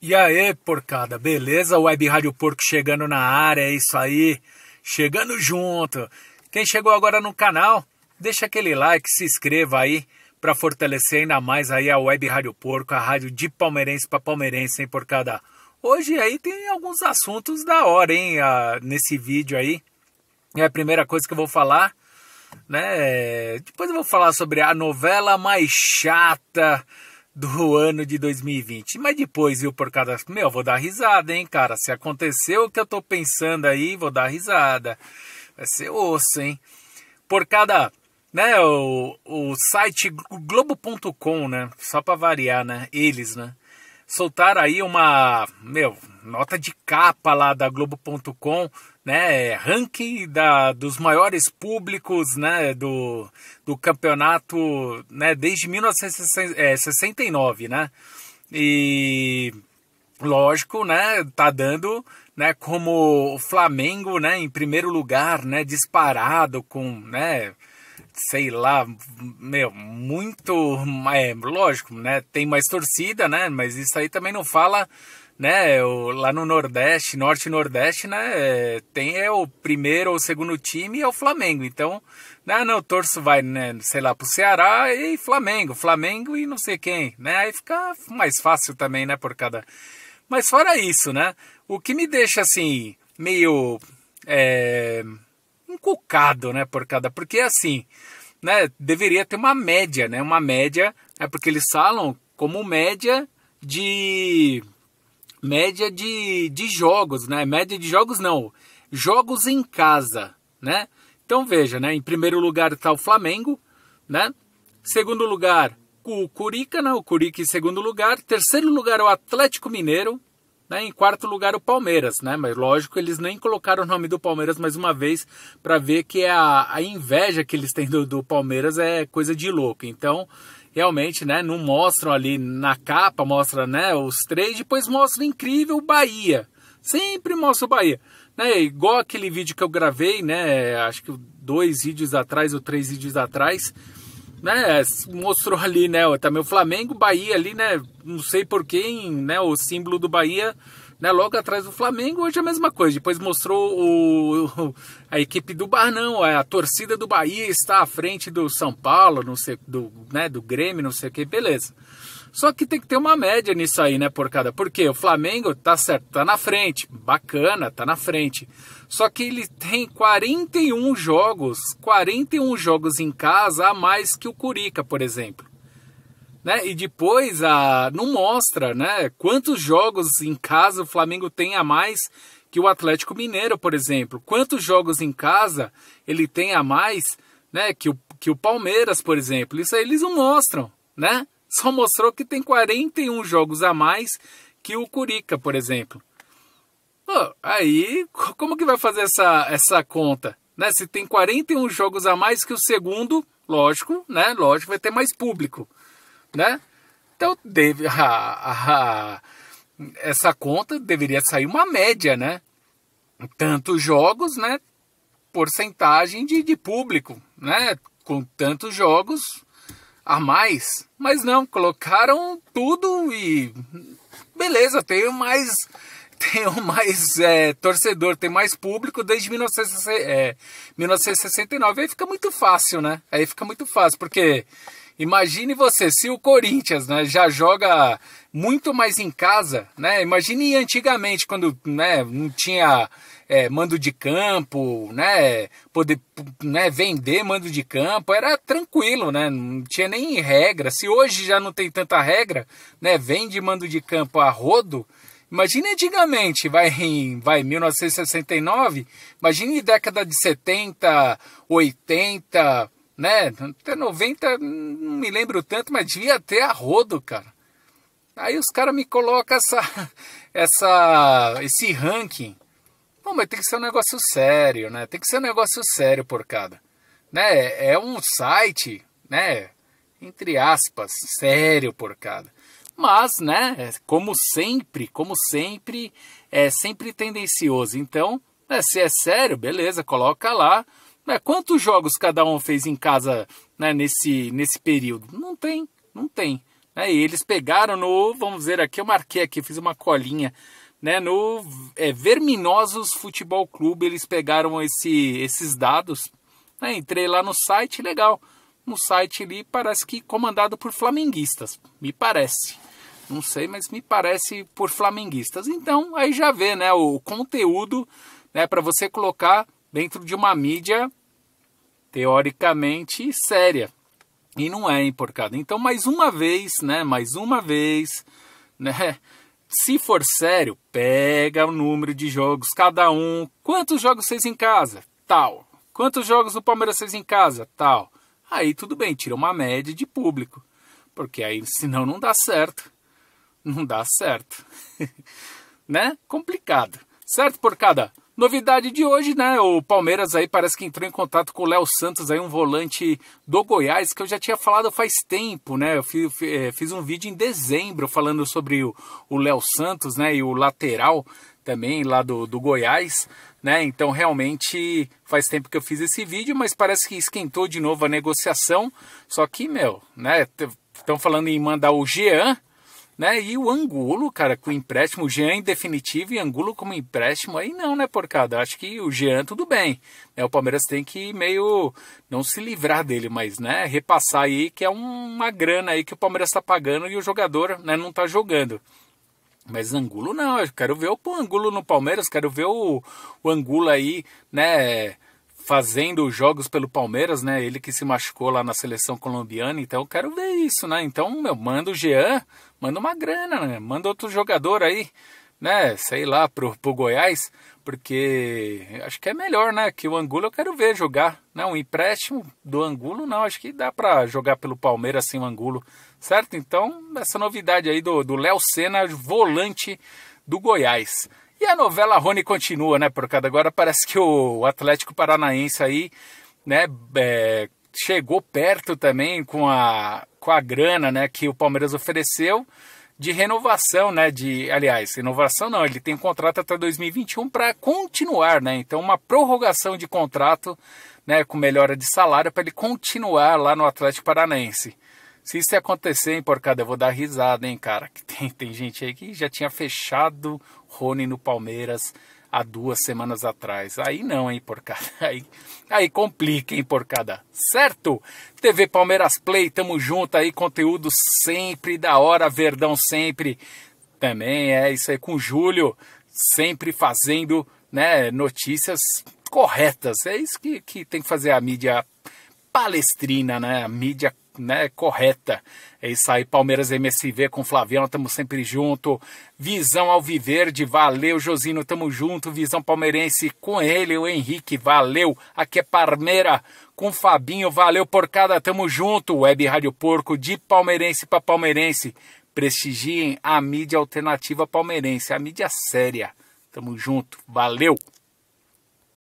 E aí, porcada, beleza? Web Rádio Porco chegando na área, é isso aí, chegando junto. Quem chegou agora no canal, deixa aquele like, se inscreva aí para fortalecer ainda mais aí a Web Rádio Porco, a rádio de palmeirense para palmeirense, hein, porcada? Hoje aí tem alguns assuntos da hora, hein, a, nesse vídeo aí. É a primeira coisa que eu vou falar, né? Depois eu vou falar sobre a novela mais chata do ano de 2020. Mas depois, viu, por causa. Meu, vou dar risada, hein, cara? Se aconteceu o que eu tô pensando aí, vou dar risada. Vai ser osso, hein? Por cada. Né, o, o site Globo.com, né? Só pra variar, né? Eles, né? soltar aí uma, meu, nota de capa lá da Globo.com, né? Ranking da, dos maiores públicos, né? Do, do campeonato, né? Desde 1969, é, né? E lógico, né? Tá dando, né? Como o Flamengo, né? Em primeiro lugar, né? Disparado com, né? sei lá, meu, muito. É, lógico, né? Tem mais torcida, né? Mas isso aí também não fala. Né, o, lá no Nordeste, Norte e Nordeste, né, tem é o primeiro ou segundo time é o Flamengo. Então, não, né, ah, não, torço vai, né, sei lá, pro Ceará e Flamengo, Flamengo e não sei quem, né? Aí fica mais fácil também, né, por cada. Mas fora isso, né, o que me deixa assim meio é, encucado, né, porcada? Porque assim, né, deveria ter uma média, né? Uma média, é porque eles falam como média de média de, de jogos, né? Média de jogos não, jogos em casa, né? Então veja, né? Em primeiro lugar está o Flamengo, né? Segundo lugar o Curica, né? O Curica em segundo lugar. Terceiro lugar o Atlético Mineiro. Né? Em quarto lugar, o Palmeiras, né? Mas lógico, eles nem colocaram o nome do Palmeiras mais uma vez para ver que é a, a, inveja que eles têm do, do Palmeiras é coisa de louco. Então, realmente, né? Não mostram ali na capa, mostra né, os três, depois mostra incrível Bahia. Sempre mostra o Bahia. Né? É igual aquele vídeo que eu gravei, né? Acho que dois vídeos atrás ou três vídeos atrás né, mostrou ali, né, também o Flamengo, Bahia ali, né, não sei por quem, né, o símbolo do Bahia, né, logo atrás do Flamengo, hoje é a mesma coisa. Depois mostrou o, a equipe do não é, a torcida do Bahia está à frente do São Paulo, não sei, do, né, do Grêmio, não sei o que, beleza. Só que tem que ter uma média nisso aí, né, porcada? Porque o Flamengo tá certo, tá na frente, bacana, tá na frente. Só que ele tem 41 jogos, 41 jogos em casa a mais que o Curica, por exemplo. Né? E depois a não mostra, né, quantos jogos em casa o Flamengo tem a mais que o Atlético Mineiro, por exemplo. Quantos jogos em casa ele tem a mais, né, que o, que o Palmeiras, por exemplo. Isso aí eles não mostram, né? só mostrou que tem 41 jogos a mais que o Curica, por exemplo. Pô, aí, como que vai fazer essa, essa conta? Né? Se tem 41 jogos a mais que o segundo, lógico, né? Lógico, vai ter mais público, né? Então, deve, a, a, essa conta deveria sair uma média, né? Tantos jogos, né? Porcentagem de, de público, né? Com tantos jogos, a mais, mas não, colocaram tudo e beleza, tem mais tem mais é, torcedor, tem mais público desde 1969. É, aí fica muito fácil, né? Aí fica muito fácil, porque imagine você, se o Corinthians né, já joga muito mais em casa, né? Imagine antigamente, quando né, não tinha é, mando de campo, né? Poder né, vender mando de campo, era tranquilo, né? Não tinha nem regra. Se hoje já não tem tanta regra, né? Vende mando de campo a rodo. Imagine antigamente, vai em vai 1969, imagine década de 70, 80, né? Até 90, não me lembro tanto, mas devia ter a rodo, cara. Aí os caras me colocam essa, essa, esse ranking. Não, mas tem que ser um negócio sério, né? Tem que ser um negócio sério, porcada. Né? É um site, né? Entre aspas, sério, porcada. Mas, né? É como sempre, como sempre, é sempre tendencioso. Então, né, se é sério, beleza, coloca lá. Né, quantos jogos cada um fez em casa né, nesse, nesse período? Não tem, não tem. Né, e eles pegaram no, vamos dizer aqui, eu marquei aqui, fiz uma colinha né, no é, Verminosos Futebol Clube, eles pegaram esse, esses dados. Né, entrei lá no site, legal. No site ali parece que comandado por flamenguistas, me parece. Não sei, mas me parece por flamenguistas. Então, aí já vê, né, o conteúdo, né, para você colocar dentro de uma mídia teoricamente séria. E não é, hein, porcada. Então, mais uma vez, né, mais uma vez, né, se for sério, pega o número de jogos cada um. Quantos jogos vocês em casa? Tal. Quantos jogos do Palmeiras vocês em casa? Tal. Aí tudo bem, tira uma média de público. Porque aí senão não dá certo. Não dá certo. né? Complicado. Certo por cada Novidade de hoje, né? O Palmeiras aí parece que entrou em contato com o Léo Santos, aí um volante do Goiás, que eu já tinha falado faz tempo, né? Eu fiz, eh, fiz um vídeo em dezembro falando sobre o Léo Santos, né? E o lateral também lá do, do Goiás, né? Então realmente faz tempo que eu fiz esse vídeo, mas parece que esquentou de novo a negociação. Só que, meu, né? Estão falando em mandar o Jean né? E o Angulo, cara, com empréstimo, o Jean em definitivo e Angulo como empréstimo, aí não, né, porcada? Acho que o Jean tudo bem. Né? O Palmeiras tem que meio, não se livrar dele, mas, né, repassar aí que é uma grana aí que o Palmeiras tá pagando e o jogador né, não tá jogando. Mas Angulo não, eu quero ver o Angulo no Palmeiras, quero ver o, o Angulo aí, né, fazendo jogos pelo Palmeiras, né? Ele que se machucou lá na seleção colombiana, então eu quero ver isso, né? Então, meu, manda o Jean, manda uma grana, né? Manda outro jogador aí, né? Sei lá, pro, pro Goiás, porque acho que é melhor, né? Que o Angulo eu quero ver jogar, né? Um empréstimo do Angulo, não, acho que dá para jogar pelo Palmeiras sem o Angulo, certo? Então, essa novidade aí do Léo Senna, volante do Goiás. E a novela Rony continua, né, Porcada? Agora parece que o Atlético Paranaense aí, né, é, chegou perto também com a, com a grana, né, que o Palmeiras ofereceu de renovação, né, de, aliás, renovação não, ele tem um contrato até 2021 para continuar, né, então uma prorrogação de contrato, né, com melhora de salário para ele continuar lá no Atlético Paranaense. Se isso acontecer, hein, porcada, eu vou dar risada, hein, cara. Que tem, tem gente aí que já tinha fechado Rony no Palmeiras há duas semanas atrás. Aí não, hein, porcada. Aí, aí complica, hein, porcada. Certo? TV Palmeiras Play, tamo junto aí. Conteúdo sempre da hora, Verdão sempre. Também é isso aí com o Júlio, sempre fazendo né, notícias corretas. É isso que, que tem que fazer a mídia palestrina, né? A mídia né, correta. É isso aí, Palmeiras MSV com Flaviano, estamos sempre junto. Visão Alviverde, valeu, Josino, tamo junto. Visão Palmeirense com ele, o Henrique, valeu. Aqui é Parmeira com Fabinho, valeu porcada, tamo junto. Web Rádio Porco, de palmeirense para palmeirense. Prestigiem a mídia alternativa palmeirense, a mídia séria. Tamo junto, valeu!